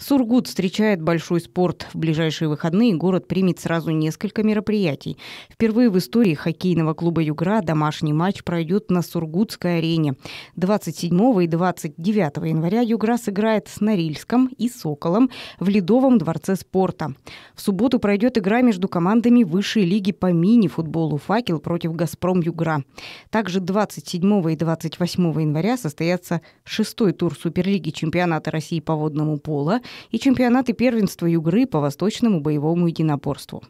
Сургут встречает большой спорт. В ближайшие выходные город примет сразу несколько мероприятий. Впервые в истории хоккейного клуба «Югра» домашний матч пройдет на Сургутской арене. 27 и 29 января «Югра» сыграет с Норильском и «Соколом» в Ледовом дворце спорта. В субботу пройдет игра между командами высшей лиги по мини-футболу «Факел» против «Газпром Югра». Также 27 и 28 января состоятся шестой тур Суперлиги чемпионата России по водному полу и чемпионаты первенства Югры по восточному боевому единоборству.